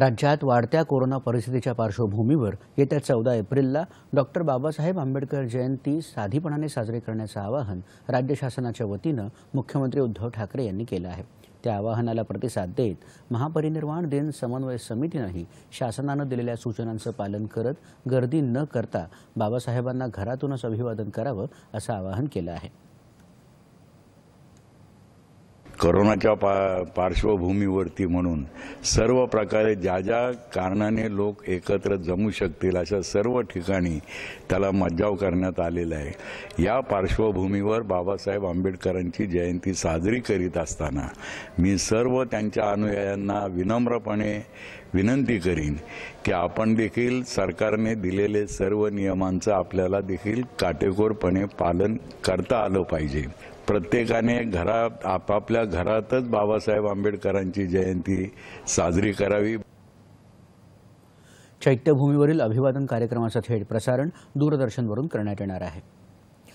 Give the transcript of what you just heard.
राज्यात वाढत्या कोरोना परिस्थितीच्या पार्श्वभूमीवर येत्या चौदा एप्रिलला डॉक्टर बाबासाहेब आंबेडकर जयंती साधीपणाने साजरी करण्याचं आवाहन राज्य शासनाच्या वतीनं मुख्यमंत्री उद्धव ठाकरे यांनी केलं आहे त्या आवाहनाला प्रतिसाद देत महापरिनिर्वाण दिन समन्वय समितीनंही शासनानं दिलेल्या सूचनांचं पालन करत गर्दी न करता बाबासाहेबांना घरातूनच अभिवादन करावं असं आवाहन केलं आहे कोरोनाच्या पा पार्श्वभूमीवरती म्हणून सर्व प्रकारे ज्या ज्या कारणाने लोक एकत्र जमू शकतील अशा सर्व ठिकाणी त्याला मज्जाव करण्यात आलेला आहे या पार्श्वभूमीवर बाबासाहेब आंबेडकरांची जयंती साजरी करीत असताना मी सर्व त्यांच्या अनुयायांना विनम्रपणे विनंती करीन की आपण देखील सरकारने दिलेले सर्व नियमांचं आपल्याला देखील काटेकोरपणे पालन करता आलं पाहिजे प्रत्येकाने घरात आपापल्या घरातच बाबासाहेब आंबेडकरांची जयंती साजरी करावी चैत्यभूमीवरील अभिवादन कार्यक्रमाचं थेट प्रसारण दूरदर्शनवरून करण्यात येणार आहे